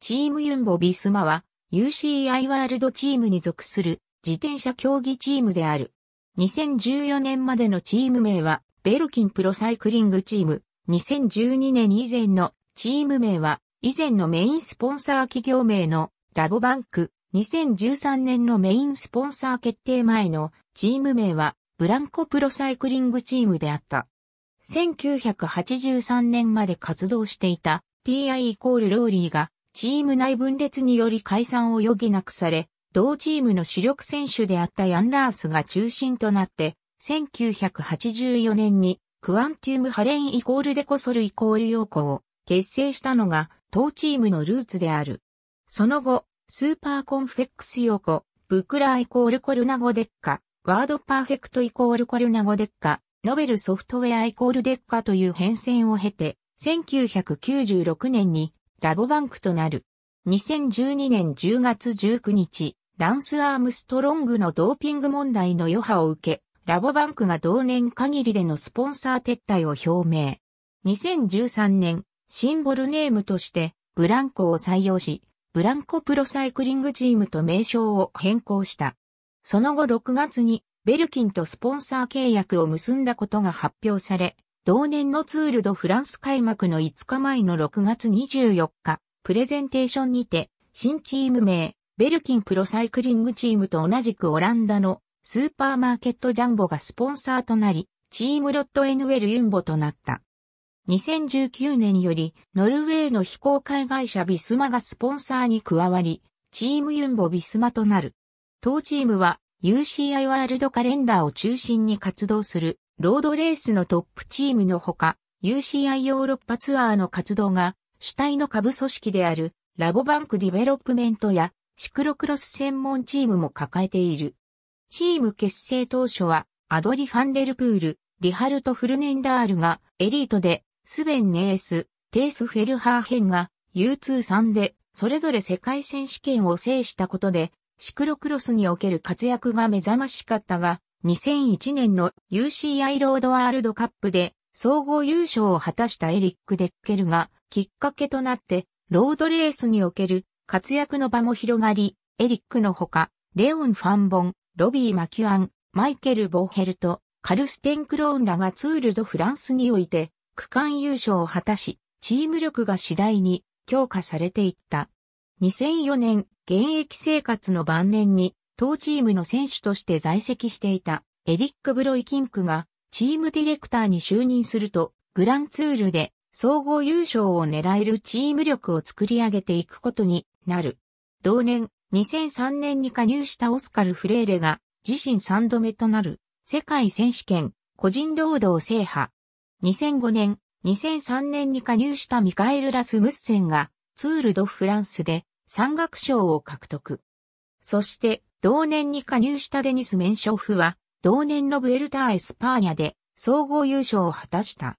チームユンボビスマは UCI ワールドチームに属する自転車競技チームである。2014年までのチーム名はベルキンプロサイクリングチーム。2012年以前のチーム名は以前のメインスポンサー企業名のラボバンク。2013年のメインスポンサー決定前のチーム名はブランコプロサイクリングチームであった。1983年まで活動していた TI イコールローリーがチーム内分裂により解散を余儀なくされ、同チームの主力選手であったヤンラースが中心となって、1984年にクワンティウムハレンイコールデコソルイコールヨーコを結成したのが当チームのルーツである。その後、スーパーコンフェックスヨーコ、ブクライコールコルナゴデッカ、ワードパーフェクトイコールコルナゴデッカ、ノベルソフトウェアイコールデッカという変遷を経て、1996年にラボバンクとなる。2012年10月19日、ランス・アームストロングのドーピング問題の余波を受け、ラボバンクが同年限りでのスポンサー撤退を表明。2013年、シンボルネームとして、ブランコを採用し、ブランコプロサイクリングチームと名称を変更した。その後6月に、ベルキンとスポンサー契約を結んだことが発表され、同年のツールドフランス開幕の5日前の6月24日、プレゼンテーションにて、新チーム名、ベルキンプロサイクリングチームと同じくオランダのスーパーマーケットジャンボがスポンサーとなり、チームロットエヌエルユンボとなった。2019年より、ノルウェーの非公開会社ビスマがスポンサーに加わり、チームユンボビスマとなる。当チームは UCI ワールドカレンダーを中心に活動するロードレースのトップチームのほか、UCI ヨーロッパツアーの活動が主体の下部組織であるラボバンクディベロップメントやシクロクロス専門チームも抱えている。チーム結成当初はアドリ・ファンデルプール、リハルト・フルネンダールがエリートで、スベン・ネース、テース・フェルハーヘンが U23 でそれぞれ世界選手権を制したことでシクロクロスにおける活躍が目覚ましかったが、2001年の UCI ロードワールドカップで総合優勝を果たしたエリック・デッケルがきっかけとなってロードレースにおける活躍の場も広がり、エリックのほか、レオン・ファンボン、ロビー・マキュアン、マイケル・ボーヘルと、カルステン・クローンらがツール・ド・フランスにおいて、区間優勝を果たし、チーム力が次第に強化されていった。2004年、現役生活の晩年に、当チームの選手として在籍していたエリック・ブロイキンクがチームディレクターに就任するとグランツールで総合優勝を狙えるチーム力を作り上げていくことになる。同年2003年に加入したオスカル・フレーレが自身3度目となる世界選手権個人労働制覇。2005年、2003年に加入したミカエル・ラスムッセンがツール・ド・フランスで山岳賞を獲得。そして同年に加入したデニス・メンショフは、同年のブエルター・エスパーニャで総合優勝を果たした。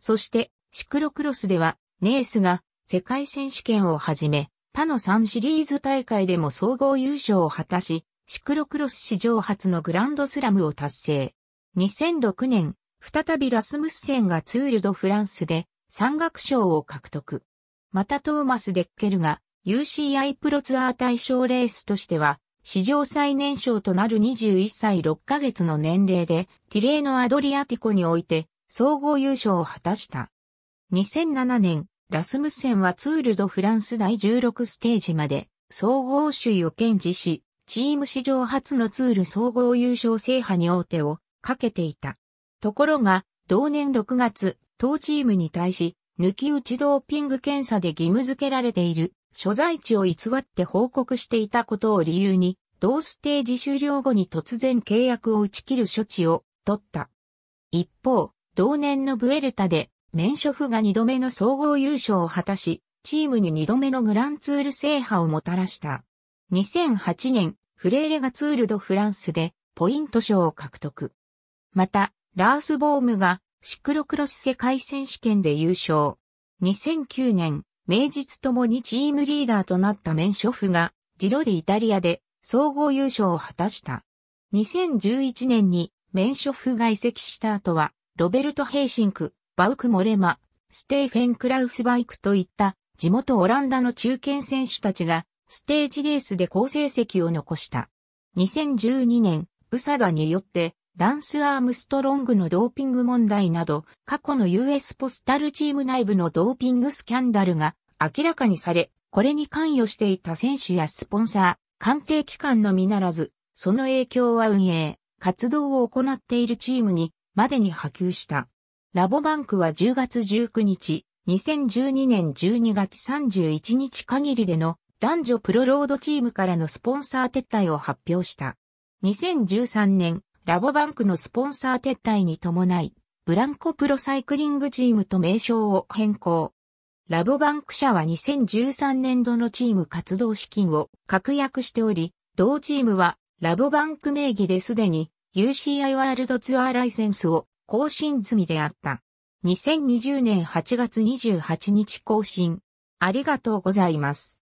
そして、シクロクロスでは、ネースが世界選手権をはじめ、他の3シリーズ大会でも総合優勝を果たし、シクロクロス史上初のグランドスラムを達成。2006年、再びラスムスセンがツールドフランスで山岳賞を獲得。またトーマス・デッケルが UCI プロツアー対象レースとしては史上最年少となる21歳6ヶ月の年齢で、ティレーノ・アドリアティコにおいて、総合優勝を果たした。2007年、ラスムセンはツール・ド・フランス第16ステージまで、総合首位を堅持し、チーム史上初のツール総合優勝制覇に大手をかけていた。ところが、同年6月、当チームに対し、抜き打ちドーピング検査で義務付けられている所在地を偽って報告していたことを理由に、同ステージ終了後に突然契約を打ち切る処置を取った。一方、同年のブエルタで、メンショフが2度目の総合優勝を果たし、チームに2度目のグランツール制覇をもたらした。2008年、フレーレがツールドフランスで、ポイント賞を獲得。また、ラース・ボームが、シクロクロス世界選手権で優勝。2009年、名実ともにチームリーダーとなったメンショフが、ジロディイタリアで総合優勝を果たした。2011年にメンショフが移籍した後は、ロベルト・ヘイシンク、バウク・モレマ、ステーフェン・クラウスバイクといった地元オランダの中堅選手たちがステージレースで好成績を残した。2012年、ウサダによってランス・アームストロングのドーピング問題など、過去の US ポスタルチーム内部のドーピングスキャンダルが明らかにされ、これに関与していた選手やスポンサー、関係機関のみならず、その影響は運営、活動を行っているチームにまでに波及した。ラボバンクは10月19日、2012年12月31日限りでの男女プロロードチームからのスポンサー撤退を発表した。2013年ラボバンクのスポンサー撤退に伴い、ブランコプロサイクリングチームと名称を変更。ラボバンク社は2013年度のチーム活動資金を確約しており、同チームはラボバンク名義ですでに UCI ワールドツアーライセンスを更新済みであった。2020年8月28日更新。ありがとうございます。